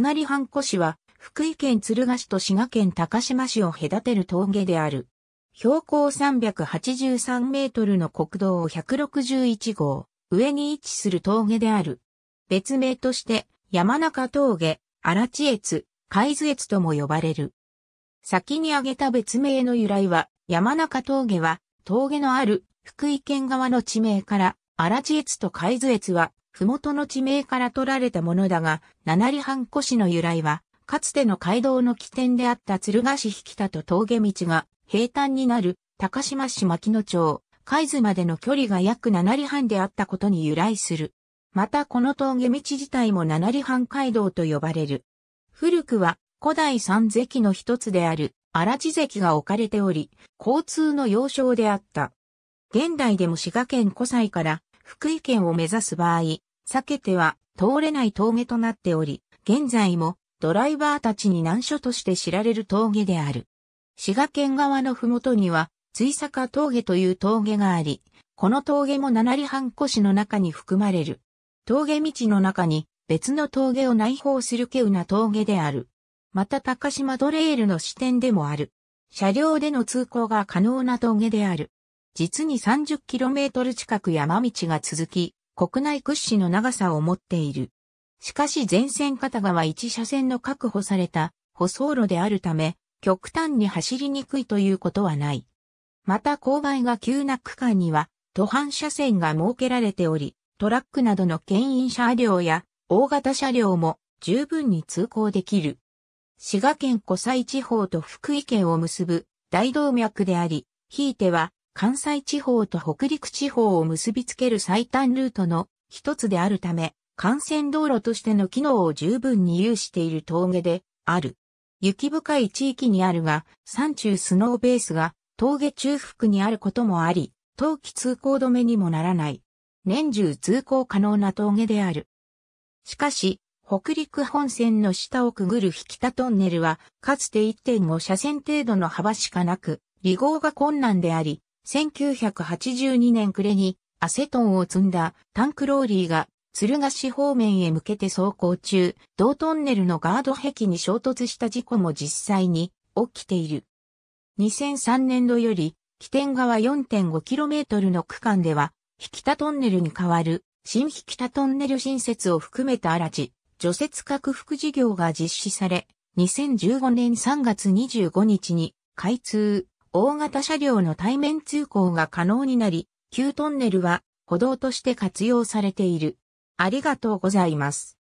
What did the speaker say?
七里半古市は、福井県敦賀市と滋賀県高島市を隔てる峠である。標高383メートルの国道161号、上に位置する峠である。別名として、山中峠、荒地越、海津越とも呼ばれる。先に挙げた別名の由来は、山中峠は、峠のある福井県側の地名から、荒地越と海津越は、麓の地名から取られたものだが、七里半市の由来は、かつての街道の起点であった鶴ヶ市引田と峠道が平坦になる高島市牧野町、海津までの距離が約七里半であったことに由来する。またこの峠道自体も七里半街道と呼ばれる。古くは古代三関の一つである荒地関が置かれており、交通の要衝であった。現代でも滋賀県古西から福井県を目指す場合、避けては通れない峠となっており、現在もドライバーたちに難所として知られる峠である。滋賀県側のふもとには、追坂峠という峠があり、この峠も七里半越の中に含まれる。峠道の中に別の峠を内包する稀有な峠である。また高島ドレールの支点でもある。車両での通行が可能な峠である。実に 30km 近く山道が続き、国内屈指の長さを持っている。しかし全線片側1車線の確保された舗装路であるため、極端に走りにくいということはない。また勾配が急な区間には、途半車線が設けられており、トラックなどの牽引車両や大型車両も十分に通行できる。滋賀県湖西地方と福井県を結ぶ大動脈であり、ひいては関西地方と北陸地方を結びつける最短ルートの一つであるため、幹線道路としての機能を十分に有している峠である。雪深い地域にあるが、山中スノーベースが峠中腹にあることもあり、冬季通行止めにもならない。年中通行可能な峠である。しかし、北陸本線の下をくぐる引田トンネルは、かつて1.5車線程度の幅しかなく、離合が困難であり、1982年暮れにアセトンを積んだタンクローリーが鶴ヶ市方面へ向けて走行中、同トンネルのガード壁に衝突した事故も実際に起きている。2003年度より、起点側 4.5km の区間では、引田トンネルに代わる新引田トンネル新設を含めた荒地、除雪拡幅事業が実施され、2015年3月25日に開通。大型車両の対面通行が可能になり、旧トンネルは歩道として活用されている。ありがとうございます。